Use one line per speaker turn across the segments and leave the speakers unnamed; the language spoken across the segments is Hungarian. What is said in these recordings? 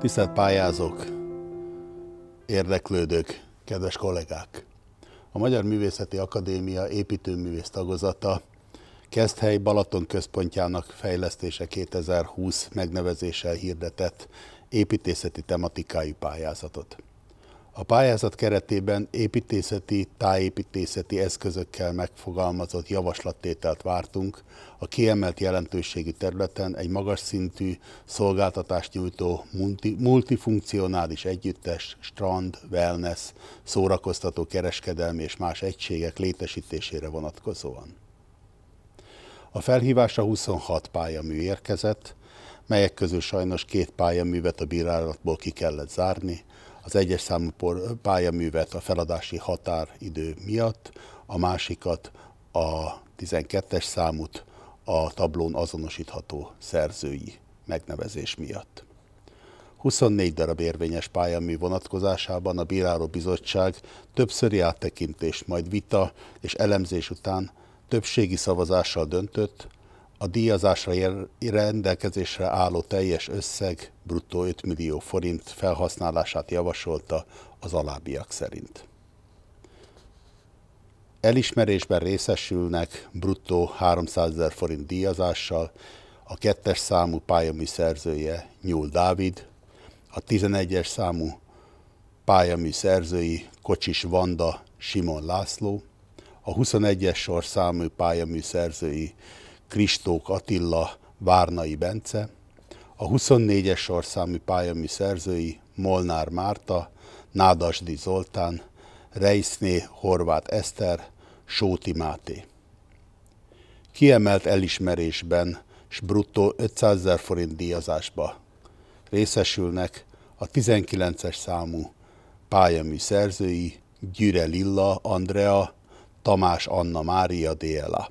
Tisztelt pályázók, érdeklődők, kedves kollégák! A Magyar Művészeti Akadémia építőművész tagozata Keszthely Balaton központjának fejlesztése 2020 megnevezéssel hirdetett építészeti tematikai pályázatot. A pályázat keretében építészeti, tájépítészeti eszközökkel megfogalmazott javaslattételt vártunk a kiemelt jelentőségű területen egy magas szintű szolgáltatást nyújtó multi, multifunkcionális együttes, strand, wellness, szórakoztató kereskedelmi és más egységek létesítésére vonatkozóan. A felhívásra 26 pályamű érkezett, melyek közül sajnos két pályaművet a bírálatból ki kellett zárni, az egyes számú pályaművet a feladási határidő miatt, a másikat a 12-es számút a tablón azonosítható szerzői megnevezés miatt. 24 darab érvényes pályamű vonatkozásában a Bíráló Bizottság többszöri áttekintés, majd vita és elemzés után többségi szavazással döntött, a díjazásra rendelkezésre álló teljes összeg bruttó 5 millió forint felhasználását javasolta az alábbiak szerint. Elismerésben részesülnek bruttó 300 ezer forint díjazással a kettes számú pályami szerzője Nyúl Dávid, a 11-es számú pályami szerzői Kocsis Vanda, Simon László, a 21-es sorszámú pályamű szerzői Kristók Attila, Várnai Bence, a 24-es sorszámű pályami szerzői Molnár Márta, Nádasdi Zoltán, Reiszné Horváth Eszter, Sóti Máté. Kiemelt elismerésben s bruttó 500 ezer forint díjazásba részesülnek a 19-es számú pályamű szerzői Gyüre Lilla Andrea, Tamás Anna Mária Déla.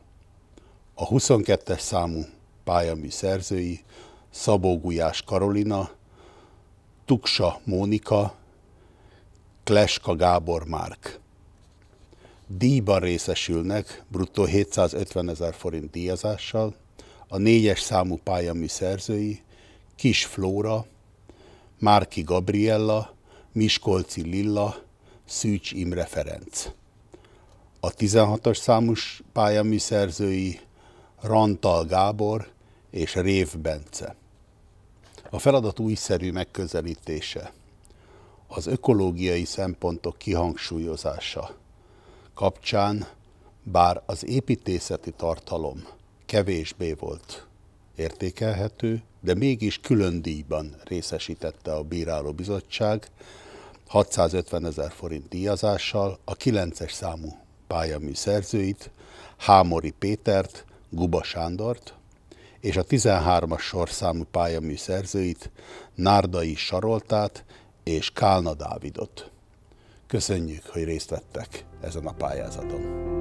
A 22-es számú pályamű szerzői Szabó Gulyás Karolina, Tuksa Mónika, Kleska Gábor Márk. Díjban részesülnek bruttó 750 ezer forint díjazással a négyes számú pályamű szerzői Kis Flóra, Márki Gabriella, Miskolci Lilla, Szűcs Imre Ferenc. A 16-as számú pályamű szerzői Rantal Gábor és Rév Bence. A feladat újszerű megközelítése, az ökológiai szempontok kihangsúlyozása kapcsán, bár az építészeti tartalom kevésbé volt értékelhető, de mégis külön díjban részesítette a bírálóbizottság 650 ezer forint díjazással a 9-es számú pályamű szerzőit, Hámori Pétert, Guba Sándort, és a 13-as sorszámú pályamű szerzőit, Nárdai Saroltát és Kálna Dávidot. Köszönjük, hogy részt vettek ezen a pályázaton!